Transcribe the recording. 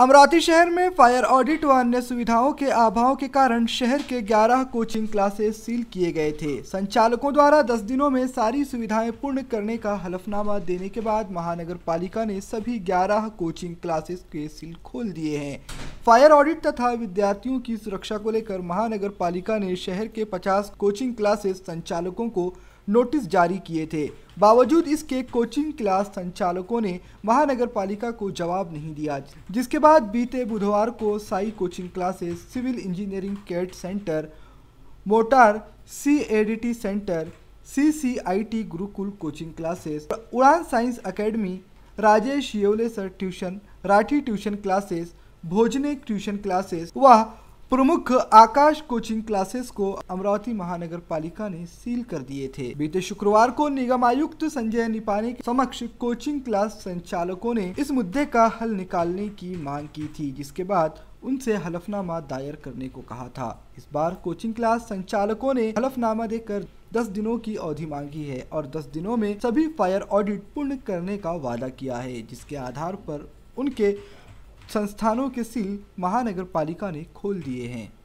अमरावती शहर में fire audit व अन्य सुविधाओं के अभाव के कारण शहर के 11 कोचिंग क्लासेस सील किए गए थे संचालकों द्वारा 10 दिनों में सारी सुविधाएं पूर्ण करने का हलफनामा देने के बाद महानगर पालिका ने सभी 11 कोचिंग क्लासेस के सील खोल दिए हैं फायर ऑडिट तथा विद्यार्थियों की सुरक्षा को लेकर महानगर पालिका ने शहर के 50 कोचिंग क्लासेस संचालकों को नोटिस जारी किए थे बावजूद इसके कोचिंग क्लास संचालकों ने महानगर पालिका को जवाब नहीं दिया जिसके बाद बीते बुधवार को Sai coaching classes civil engineering CAT centre मोटार C centre C C I T Gurukul coaching classes Udaan science academy Rajesh Yewale sir tuition Rathi tuition classes Bhojane tuition classes व प्रमुख आकाश कोचिंग क्लासेस को अमरावती महानगर पालिका ने सील कर दिए थे बीते शुक्रवार को निगम आयुक्त संजय निपाने के समक्ष कोचिंग क्लास संचालकों ने इस मुद्दे का हल निकालने की मांग की थी जिसके बाद उनसे हलफनामा दायर करने को कहा था इस बार कोचिंग क्लास संचालकों ने हलफनामा देकर 10 दिनों की अवधि मांगी है और दस दिनों में सभी फायर ऑडिट पूर्ण करने का वादा किया है जिसके आधार पर उनके संस्थानों के सील महानगर पालिका ने खोल दिए हैं